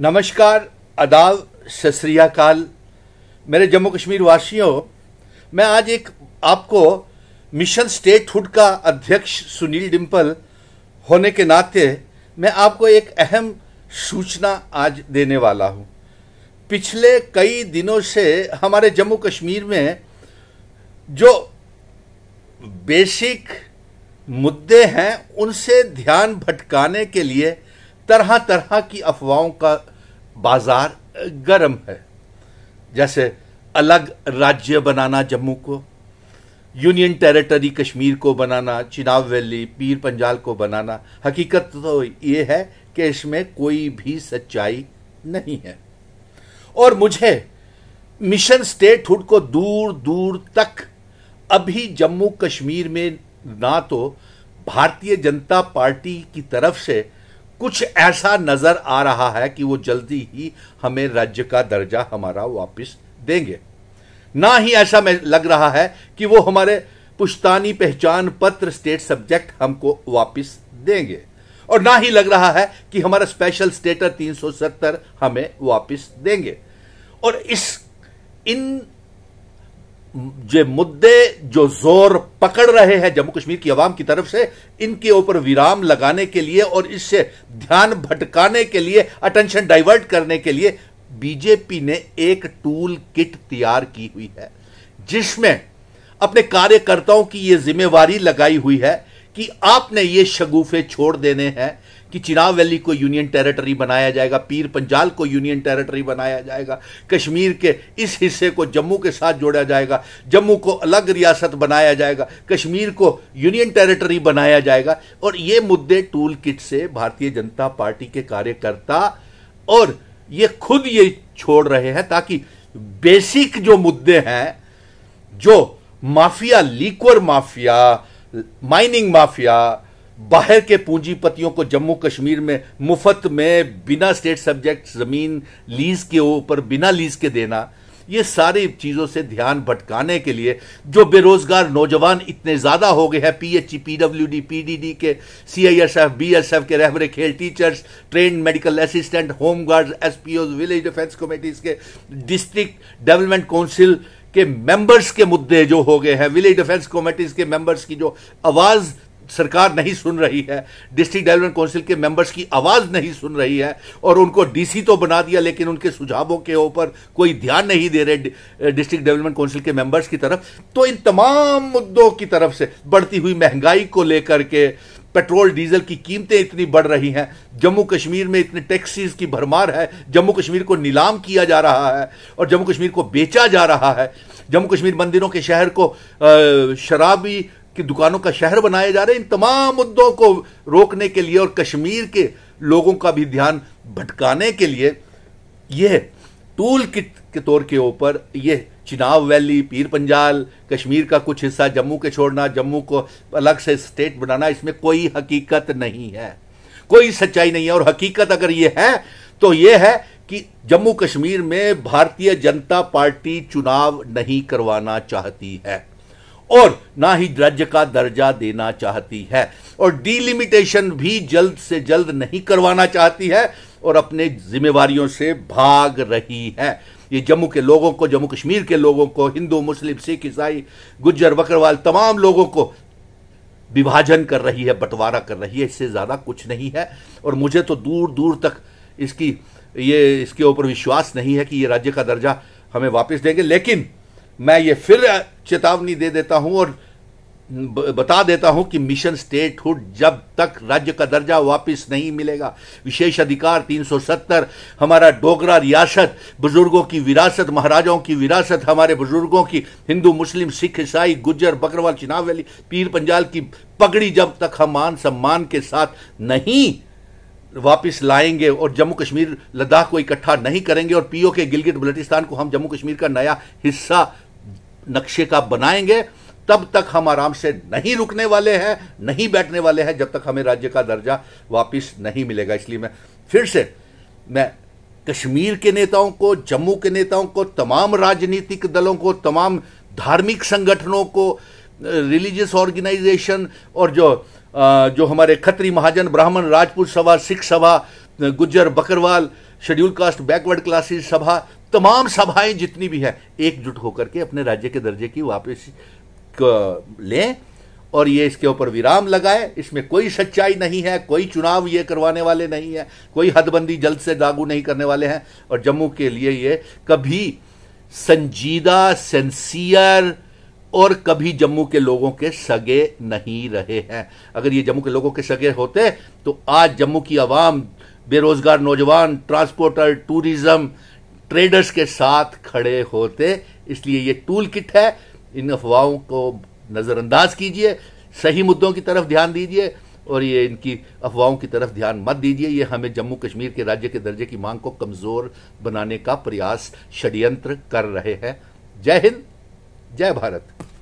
नमस्कार अदाब सतरियाकाल मेरे जम्मू कश्मीर वासियों मैं आज एक आपको मिशन स्टेट हुड का अध्यक्ष सुनील डिम्पल होने के नाते मैं आपको एक अहम सूचना आज देने वाला हूँ पिछले कई दिनों से हमारे जम्मू कश्मीर में जो बेसिक मुद्दे हैं उनसे ध्यान भटकाने के लिए तरह तरह की अफवाहों का बाजार गर्म है जैसे अलग राज्य बनाना जम्मू को यूनियन टेरिटरी कश्मीर को बनाना चिनाब वैली पीर पंजाल को बनाना हकीकत तो ये है कि इसमें कोई भी सच्चाई नहीं है और मुझे मिशन स्टेटहुड को दूर दूर तक अभी जम्मू कश्मीर में ना तो भारतीय जनता पार्टी की तरफ से कुछ ऐसा नजर आ रहा है कि वो जल्दी ही हमें राज्य का दर्जा हमारा वापस देंगे ना ही ऐसा लग रहा है कि वो हमारे पुश्तानी पहचान पत्र स्टेट सब्जेक्ट हमको वापस देंगे और ना ही लग रहा है कि हमारा स्पेशल स्टेटर 370 हमें वापस देंगे और इस इन जो मुद्दे जो जोर पकड़ रहे हैं जम्मू कश्मीर की आवाम की तरफ से इनके ऊपर विराम लगाने के लिए और इससे ध्यान भटकाने के लिए अटेंशन डाइवर्ट करने के लिए बीजेपी ने एक टूल किट तैयार की हुई है जिसमें अपने कार्यकर्ताओं की यह जिम्मेवारी लगाई हुई है कि आपने ये शगुफे छोड़ देने हैं कि चिनाव वैली को यूनियन टेरिटरी बनाया जाएगा पीर पंजाल को यूनियन टेरिटरी बनाया जाएगा कश्मीर के इस हिस्से को जम्मू के साथ जोड़ा जाएगा जम्मू को अलग रियासत बनाया जाएगा कश्मीर को यूनियन टेरिटरी बनाया जाएगा और ये मुद्दे टूल किट से भारतीय जनता पार्टी के कार्यकर्ता और ये खुद ये छोड़ रहे हैं ताकि बेसिक जो मुद्दे हैं जो mafia liquor mafia mining mafia बाहर के पूंजीपतियों को जम्मू कश्मीर में मुफ्त में बिना स्टेट सब्जेक्ट ज़मीन लीज के ऊपर बिना लीज के देना ये सारी चीज़ों से ध्यान भटकाने के लिए जो बेरोज़गार नौजवान इतने ज़्यादा हो गए हैं P H E P W D P D D के C I S F B S F के रहबर खेल teachers train medical assistant home guard S P Os village defence committees के डिस्ट्रिक्ट डेवलपमेंट काउंसिल के मेंबर्स के मुद्दे जो हो गए हैं विलेज डिफेंस कमेटीज़ के मेंबर्स की जो आवाज़ सरकार नहीं सुन रही है डिस्ट्रिक्ट डेवलपमेंट काउंसिल के मेंबर्स की आवाज़ नहीं सुन रही है और उनको डीसी तो बना दिया लेकिन उनके सुझावों के ऊपर कोई ध्यान नहीं दे रहे डिस्ट्रिक्ट डेवलपमेंट काउंसिल के मेंबर्स की तरफ तो इन तमाम मुद्दों की तरफ से बढ़ती हुई महंगाई को लेकर के पेट्रोल डीजल की कीमतें इतनी बढ़ रही हैं जम्मू कश्मीर में इतने टैक्सीज की भरमार है जम्मू कश्मीर को नीलाम किया जा रहा है और जम्मू कश्मीर को बेचा जा रहा है जम्मू कश्मीर मंदिरों के शहर को eh, शराबी कि दुकानों का शहर बनाए जा रहे इन तमाम मुद्दों को रोकने के लिए और कश्मीर के लोगों का भी ध्यान भटकाने के लिए यह टूल किट के तौर के ऊपर यह चिनाव वैली पीर पंजाल कश्मीर का कुछ हिस्सा जम्मू के छोड़ना जम्मू को अलग से स्टेट बनाना इसमें कोई हकीकत नहीं है कोई सच्चाई नहीं है और हकीकत अगर यह है तो यह है कि जम्मू कश्मीर में भारतीय जनता पार्टी चुनाव नहीं करवाना चाहती है और ना ही राज्य का दर्जा देना चाहती है और डिलिमिटेशन भी जल्द से जल्द नहीं करवाना चाहती है और अपने जिम्मेवारियों से भाग रही है ये जम्मू के लोगों को जम्मू कश्मीर के लोगों को हिंदू मुस्लिम सिख ईसाई गुज्जर बकरवाल तमाम लोगों को विभाजन कर रही है बंटवारा कर रही है इससे ज़्यादा कुछ नहीं है और मुझे तो दूर दूर तक इसकी ये इसके ऊपर विश्वास नहीं है कि ये राज्य का दर्जा हमें वापस देंगे लेकिन मैं ये फिर चेतावनी दे देता हूं और बता देता हूं कि मिशन स्टेटहुड जब तक राज्य का दर्जा वापस नहीं मिलेगा विशेष अधिकार 370 हमारा डोगरा रियासत बुजुर्गों की विरासत महाराजाओं की विरासत हमारे बुजुर्गों की हिंदू मुस्लिम सिख ईसाई गुज्जर बकरवाल चिनाव वैली पीर पंजाल की पगड़ी जब तक हम मान सम्मान के साथ नहीं वापस लाएंगे और जम्मू कश्मीर लद्दाख को इकट्ठा नहीं करेंगे और पीओ के गिलगित बल्टिस्तान को हम जम्मू कश्मीर का नया हिस्सा नक्शे का बनाएंगे तब तक हम आराम से नहीं रुकने वाले हैं नहीं बैठने वाले हैं जब तक हमें राज्य का दर्जा वापस नहीं मिलेगा इसलिए मैं फिर से मैं कश्मीर के नेताओं को जम्मू के नेताओं को तमाम राजनीतिक दलों को तमाम धार्मिक संगठनों को रिलीजियस ऑर्गेनाइजेशन और जो जो हमारे खत्री महाजन ब्राह्मण राजपूत सभा सिख सभा Gujjar Bakarwal scheduled caste backward classes सभा तमाम सभाएं जितनी भी हैं एकजुट होकर के अपने राज्य के दर्जे की वापस लें और ये इसके ऊपर विराम लगाए इसमें कोई सच्चाई नहीं है कोई चुनाव ये करवाने वाले नहीं है कोई हदबंदी जल्द से लागू नहीं करने वाले हैं और जम्मू के लिए ये कभी संजीदा सेंसियर और कभी जम्मू के लोगों के सगे नहीं रहे हैं अगर ये जम्मू के लोगों के सगे होते तो आज जम्मू की आवाम बेरोजगार नौजवान ट्रांसपोर्टर टूरिज्म ट्रेडर्स के साथ खड़े होते इसलिए ये टूल किट है इन अफवाहों को नज़रअंदाज कीजिए सही मुद्दों की तरफ ध्यान दीजिए और ये इनकी अफवाहों की तरफ ध्यान मत दीजिए ये हमें जम्मू कश्मीर के राज्य के दर्जे की मांग को कमज़ोर बनाने का प्रयास षड्यंत्र कर रहे हैं जय हिंद जय भारत